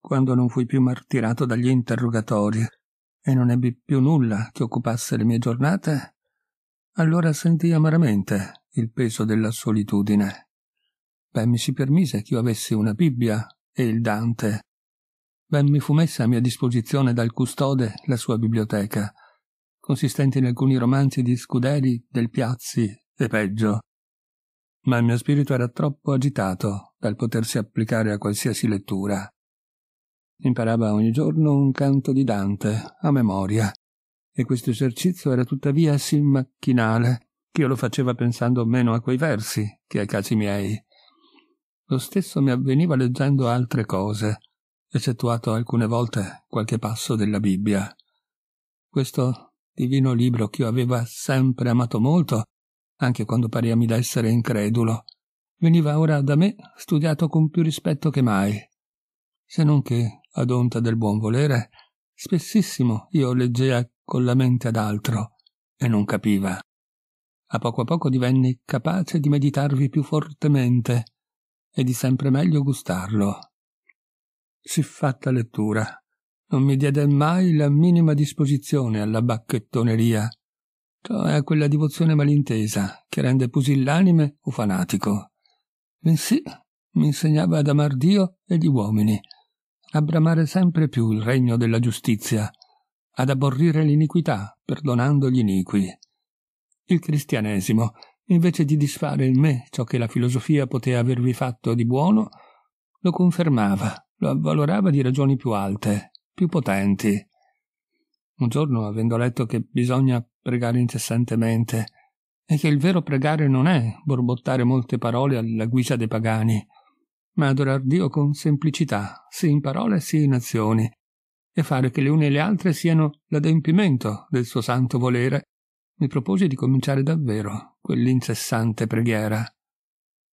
quando non fui più martirato dagli interrogatori e non ebbi più nulla che occupasse le mie giornate, allora sentii amaramente il peso della solitudine. Ben mi si permise che io avessi una Bibbia e il Dante. Ben mi fu messa a mia disposizione dal custode la sua biblioteca, consistente in alcuni romanzi di Scuderi, del Piazzi e peggio. Ma il mio spirito era troppo agitato dal potersi applicare a qualsiasi lettura. Imparava ogni giorno un canto di Dante, a memoria, e questo esercizio era tuttavia sì macchinale, che io lo faceva pensando meno a quei versi che ai casi miei. Lo stesso mi avveniva leggendo altre cose, eccettuato alcune volte qualche passo della Bibbia. Questo divino libro che io aveva sempre amato molto, anche quando pareami d'essere incredulo, veniva ora da me studiato con più rispetto che mai, se non che ad onta del buon volere, spessissimo io leggea con la mente ad altro e non capiva. A poco a poco divenni capace di meditarvi più fortemente e di sempre meglio gustarlo. Siffatta lettura non mi diede mai la minima disposizione alla bacchettoneria, cioè a quella divozione malintesa che rende pusillanime o fanatico. Bensì mi insegnava ad amar Dio e gli uomini, a bramare sempre più il regno della giustizia, ad aborrire l'iniquità, perdonando gli iniqui. Il cristianesimo, invece di disfare in me ciò che la filosofia poteva avervi fatto di buono, lo confermava, lo avvalorava di ragioni più alte, più potenti. Un giorno, avendo letto che bisogna pregare incessantemente e che il vero pregare non è borbottare molte parole alla guisa dei pagani, ma adorar Dio con semplicità, sì in parole sì in azioni, e fare che le une e le altre siano l'adempimento del suo santo volere, mi proposi di cominciare davvero quell'incessante preghiera,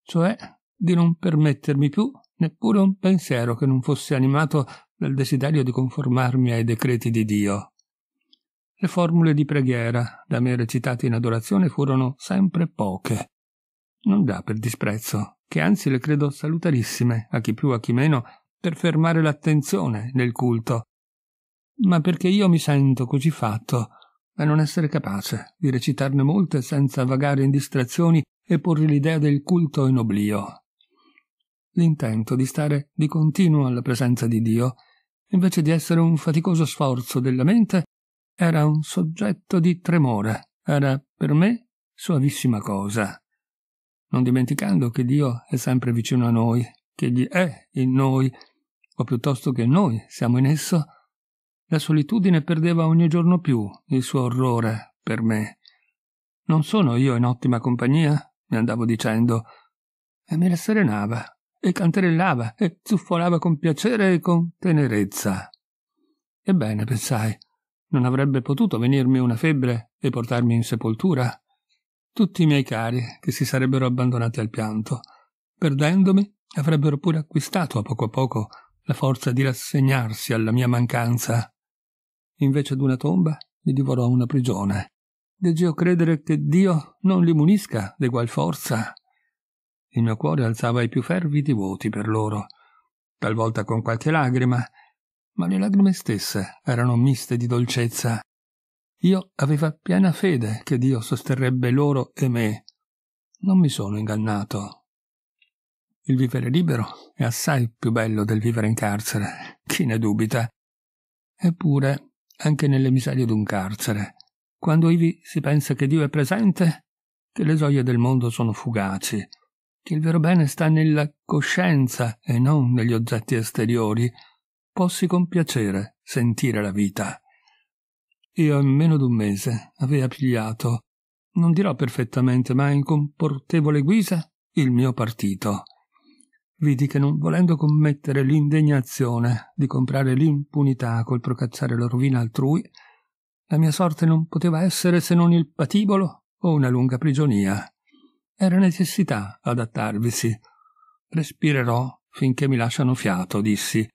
cioè di non permettermi più neppure un pensiero che non fosse animato dal desiderio di conformarmi ai decreti di Dio. Le formule di preghiera da me recitate in adorazione furono sempre poche, non già per disprezzo, che anzi le credo salutarissime, a chi più a chi meno, per fermare l'attenzione nel culto, ma perché io mi sento così fatto da non essere capace di recitarne molte senza vagare in distrazioni e porre l'idea del culto in oblio. L'intento di stare di continuo alla presenza di Dio, invece di essere un faticoso sforzo della mente, era un soggetto di tremore, era per me suavissima cosa non dimenticando che Dio è sempre vicino a noi, che Egli è in noi, o piuttosto che noi siamo in esso, la solitudine perdeva ogni giorno più il suo orrore per me. Non sono io in ottima compagnia? mi andavo dicendo, e mi rasserenava, e canterellava, e zuffolava con piacere e con tenerezza. Ebbene, pensai, non avrebbe potuto venirmi una febbre e portarmi in sepoltura? tutti i miei cari che si sarebbero abbandonati al pianto. Perdendomi, avrebbero pure acquistato a poco a poco la forza di rassegnarsi alla mia mancanza. Invece d'una tomba, mi divorò una prigione. Deggio credere che Dio non li munisca d'egual forza. Il mio cuore alzava i più fervidi voti per loro, talvolta con qualche lagrima, ma le lagrime stesse erano miste di dolcezza. Io aveva piena fede che Dio sosterrebbe loro e me. Non mi sono ingannato. Il vivere libero è assai più bello del vivere in carcere, chi ne dubita. Eppure, anche nelle miserie d'un carcere, quando ivi si pensa che Dio è presente, che le gioie del mondo sono fugaci, che il vero bene sta nella coscienza e non negli oggetti esteriori, possi con piacere sentire la vita. Io in meno d'un mese avea pigliato, non dirò perfettamente, ma in comportevole guisa, il mio partito. Vidi che non volendo commettere l'indegnazione di comprare l'impunità col procacciare la rovina altrui, la mia sorte non poteva essere se non il patibolo o una lunga prigionia. Era necessità adattarvisi. Respirerò finché mi lasciano fiato, dissi,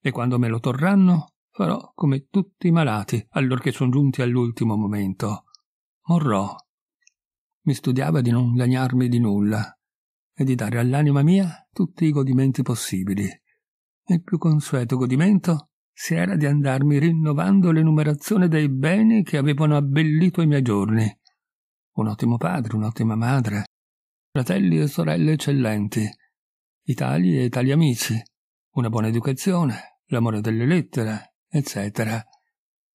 e quando me lo torranno farò come tutti i malati allorché sono giunti all'ultimo momento. Morrò. Mi studiava di non lagnarmi di nulla e di dare all'anima mia tutti i godimenti possibili. Il più consueto godimento si era di andarmi rinnovando l'enumerazione dei beni che avevano abbellito i miei giorni. Un ottimo padre, un'ottima madre, fratelli e sorelle eccellenti, i tali e tali amici, una buona educazione, l'amore delle lettere, eccetera.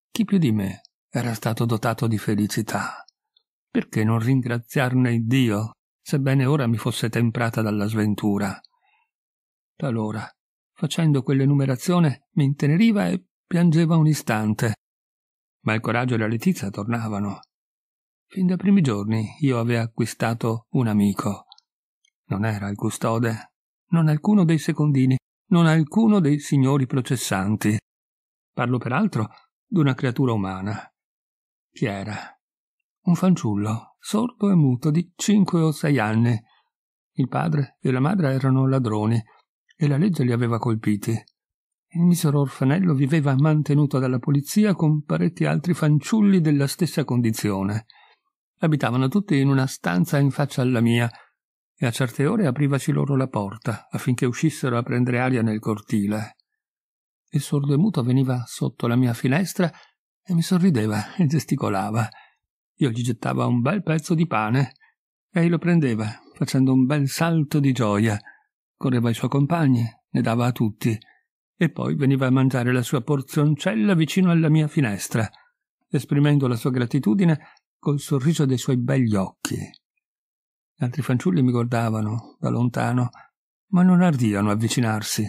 Chi più di me era stato dotato di felicità? Perché non ringraziarne Dio, sebbene ora mi fosse temprata dalla sventura? Talora, facendo quell'enumerazione, mi inteneriva e piangeva un istante. Ma il coraggio e la letizia tornavano. Fin dai primi giorni io avevo acquistato un amico. Non era il custode, non alcuno dei secondini, non alcuno dei signori processanti parlo peraltro d'una creatura umana. Chi era? Un fanciullo, sordo e muto, di cinque o sei anni. Il padre e la madre erano ladroni e la legge li aveva colpiti. Il misero orfanello viveva mantenuto dalla polizia con parecchi altri fanciulli della stessa condizione. Abitavano tutti in una stanza in faccia alla mia e a certe ore aprivaci loro la porta affinché uscissero a prendere aria nel cortile. Il sordo e muto veniva sotto la mia finestra e mi sorrideva e gesticolava. Io gli gettava un bel pezzo di pane. e lo prendeva, facendo un bel salto di gioia. Correva ai suoi compagni, ne dava a tutti. E poi veniva a mangiare la sua porzioncella vicino alla mia finestra, esprimendo la sua gratitudine col sorriso dei suoi begli occhi. altri fanciulli mi guardavano da lontano, ma non ardiano avvicinarsi.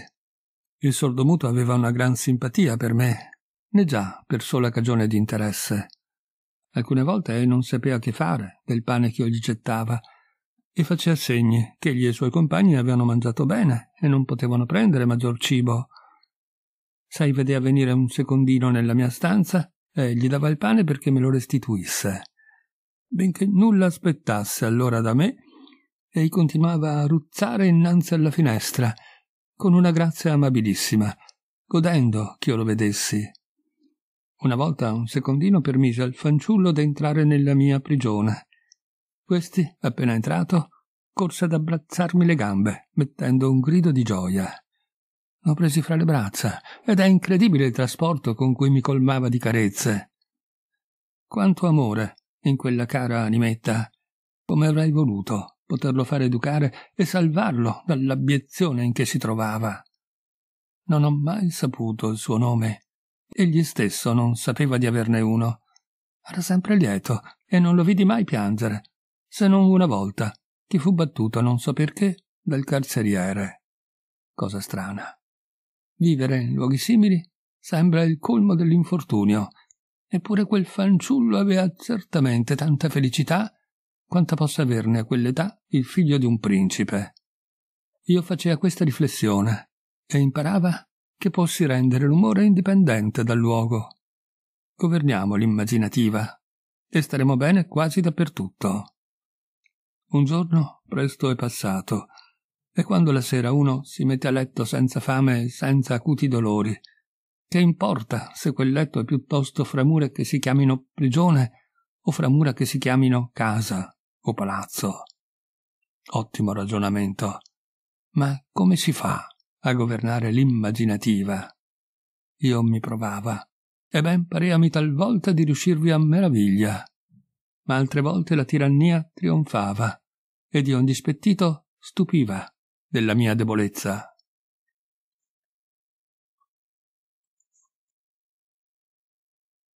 Il sordomuto aveva una gran simpatia per me, né già per sola cagione di interesse. Alcune volte non sapeva che fare del pane che io gli gettava e faceva segni che egli e i suoi compagni avevano mangiato bene e non potevano prendere maggior cibo. Sai, vedeva venire un secondino nella mia stanza e gli dava il pane perché me lo restituisse. Benché nulla aspettasse allora da me, ei continuava a ruzzare innanzi alla finestra con una grazia amabilissima, godendo che io lo vedessi. Una volta un secondino permise al fanciullo d'entrare nella mia prigione. Questi, appena entrato, corse ad abbracciarmi le gambe, mettendo un grido di gioia. L'ho presi fra le braccia ed è incredibile il trasporto con cui mi colmava di carezze. Quanto amore in quella cara animetta, come avrei voluto poterlo fare educare e salvarlo dall'abiezione in che si trovava. Non ho mai saputo il suo nome. Egli stesso non sapeva di averne uno. Era sempre lieto e non lo vidi mai piangere, se non una volta, che fu battuto non so perché dal carceriere. Cosa strana. Vivere in luoghi simili sembra il colmo dell'infortunio, eppure quel fanciullo aveva certamente tanta felicità quanta possa averne a quell'età il figlio di un principe. Io facea questa riflessione e imparava che possi rendere l'umore indipendente dal luogo. Governiamo l'immaginativa e staremo bene quasi dappertutto. Un giorno presto è passato e quando la sera uno si mette a letto senza fame e senza acuti dolori, che importa se quel letto è piuttosto fra mura che si chiamino prigione o fra mura che si chiamino casa? o palazzo. Ottimo ragionamento. Ma come si fa a governare l'immaginativa? Io mi provava, e ben pareami talvolta di riuscirvi a meraviglia, ma altre volte la tirannia trionfava, ed io indispettito stupiva della mia debolezza.